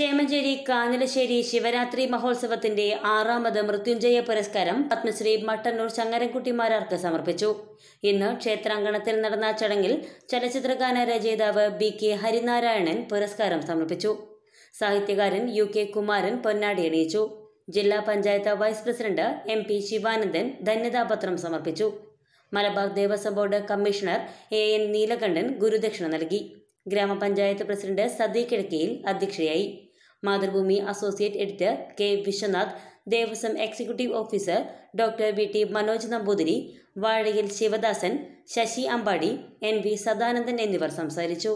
ചേമഞ്ചേരി കാഞ്ഞിലശ്ശേരി ശിവരാത്രി മഹോത്സവത്തിന്റെ ആറാമത് മൃത്യുഞ്ജയ പുരസ്കാരം പത്മശ്രീ മട്ടന്നൂർ ചങ്ങരൻകുട്ടിമാരാർക്ക് മാരാർക്ക് സമർപ്പിച്ചു ഇന്ന് ക്ഷേത്രാങ്കണത്തിൽ നടന്ന ചടങ്ങിൽ ചലച്ചിത്രഗാന രചയിതാവ് ബി കെ ഹരിനാരായണൻ പുരസ്കാരം സമർപ്പിച്ചു സാഹിത്യകാരൻ യു കെ കുമാരൻ പൊന്നാടി അണിയിച്ചു ജില്ലാ panchayat vice president M P Sivanandan ധന്യതാപത്രം സമർപ്പിച്ചു Malabar Devaswom board commissioner A N Neelakandan ഗുരുദക്ഷിണ നൽകി ഗ്രാമപഞ്ചായത്ത് പ്രസിഡന്റ് സദീഖ് കിഴക്കിയിൽ അധ്യക്ഷയായി Mathrubhumi associate editor K Viswanath Devaswom executive officer doctor V T Manoj Namboothiri Vazhayil Sivadasan Sasi Ambadi N V Sadanandan എന്നിവർ സംസാരിച്ചു